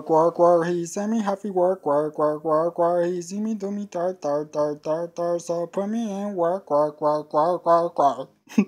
Quark, quark, he sent me happy work, quark, quark, quark, quark, he see me do me tar, tar, tar, tar, tar, so put me in work, quark, quark, quark, quark, quark.